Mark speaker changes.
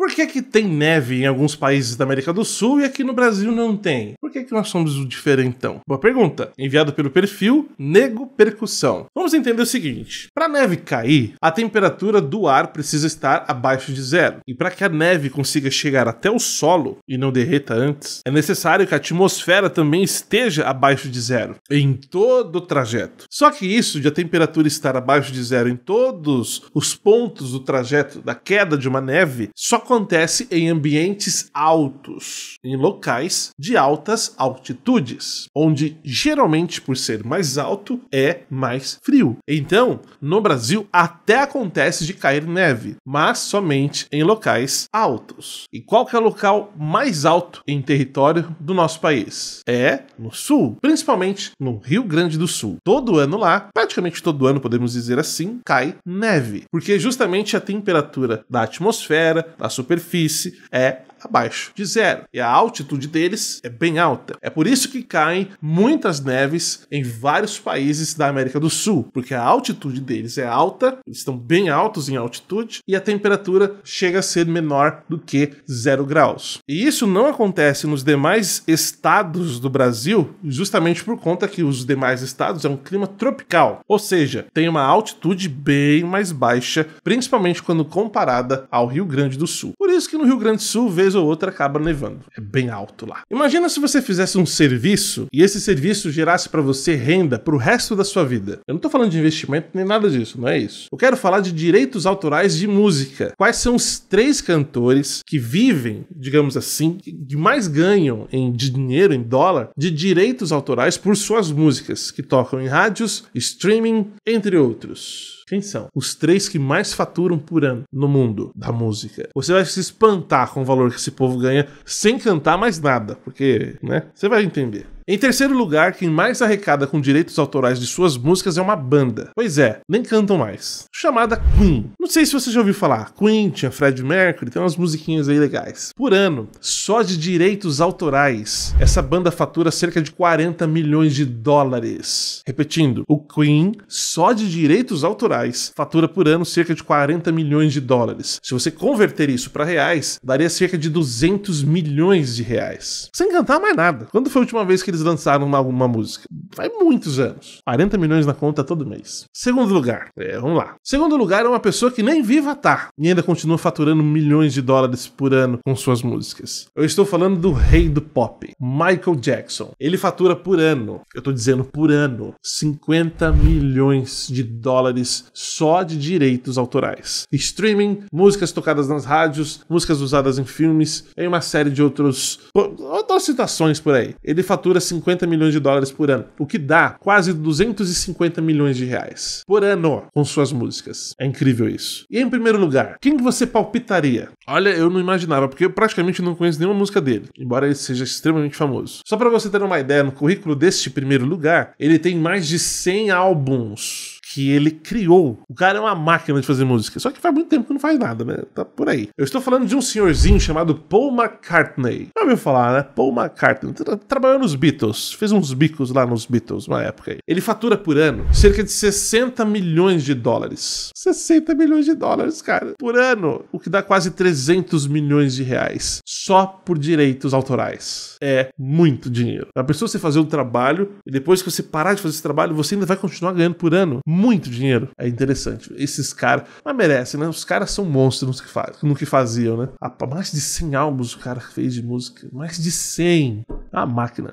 Speaker 1: Por que, que tem neve em alguns países da América do Sul e aqui no Brasil não tem? Por que, que nós somos o diferentão? Boa pergunta, enviado pelo perfil Nego Percussão. Vamos entender o seguinte: para a neve cair, a temperatura do ar precisa estar abaixo de zero. E para que a neve consiga chegar até o solo e não derreta antes, é necessário que a atmosfera também esteja abaixo de zero em todo o trajeto. Só que isso de a temperatura estar abaixo de zero em todos os pontos do trajeto da queda de uma neve só acontece em ambientes altos, em locais de altas altitudes, onde geralmente por ser mais alto é mais frio. Então, no Brasil até acontece de cair neve, mas somente em locais altos. E qual que é o local mais alto em território do nosso país? É no sul, principalmente no Rio Grande do Sul. Todo ano lá, praticamente todo ano podemos dizer assim, cai neve, porque justamente a temperatura da atmosfera, da superfície é abaixo de zero. E a altitude deles é bem alta. É por isso que caem muitas neves em vários países da América do Sul, porque a altitude deles é alta, eles estão bem altos em altitude e a temperatura chega a ser menor do que zero graus. E isso não acontece nos demais estados do Brasil, justamente por conta que os demais estados é um clima tropical, ou seja, tem uma altitude bem mais baixa, principalmente quando comparada ao Rio Grande do Sul. Por isso que no Rio Grande do Sul, vez vez ou outra acaba nevando. É bem alto lá. Imagina se você fizesse um serviço e esse serviço gerasse para você renda para o resto da sua vida. Eu não estou falando de investimento nem nada disso, não é isso. Eu quero falar de direitos autorais de música. Quais são os três cantores que vivem, digamos assim, que mais ganham em dinheiro, em dólar, de direitos autorais por suas músicas, que tocam em rádios, streaming, entre outros. Quem são? Os três que mais faturam por ano no mundo da música. Você vai se espantar com o valor que esse povo ganha sem cantar mais nada, porque, né? Você vai entender. Em terceiro lugar, quem mais arrecada com direitos autorais de suas músicas é uma banda. Pois é, nem cantam mais. Chamada Queen. Não sei se você já ouviu falar. Queen tinha Fred Mercury, tem umas musiquinhas aí legais. Por ano, só de direitos autorais, essa banda fatura cerca de 40 milhões de dólares. Repetindo, o Queen, só de direitos autorais, fatura por ano cerca de 40 milhões de dólares. Se você converter isso para reais, daria cerca de 200 milhões de reais. Sem cantar mais nada. Quando foi a última vez que eles eles lançaram uma, uma música? Faz muitos anos. 40 milhões na conta todo mês. Segundo lugar, é, vamos lá. Segundo lugar é uma pessoa que nem viva tá e ainda continua faturando milhões de dólares por ano com suas músicas. Eu estou falando do rei do pop, Michael Jackson. Ele fatura por ano, eu estou dizendo por ano, 50 milhões de dólares só de direitos autorais. Streaming, músicas tocadas nas rádios, músicas usadas em filmes, em uma série de outros outras citações por aí. Ele fatura 50 milhões de dólares por ano, o que dá quase 250 milhões de reais por ano com suas músicas. É incrível isso. E em primeiro lugar, quem você palpitaria? Olha, eu não imaginava, porque eu praticamente não conheço nenhuma música dele, embora ele seja extremamente famoso. Só para você ter uma ideia, no currículo deste primeiro lugar, ele tem mais de 100 álbuns que ele criou. O cara é uma máquina de fazer música, só que faz muito tempo que não faz nada, né? Tá por aí. Eu estou falando de um senhorzinho chamado Paul McCartney. Já ouviu falar, né? Paul McCartney. Tra trabalhou nos Beatles, fez uns bicos lá nos Beatles, uma época aí. Ele fatura por ano cerca de 60 milhões de dólares. 60 milhões de dólares, cara, por ano, o que dá quase 300 milhões de reais só por direitos autorais. É muito dinheiro. A pessoa você fazer um trabalho e depois que você parar de fazer esse trabalho, você ainda vai continuar ganhando por ano muito dinheiro. É interessante. Esses caras, mas merecem, né? Os caras são monstros que faz, no que faziam, né? Há mais de 100 álbuns o cara fez de música. Mais de 100. É A máquina.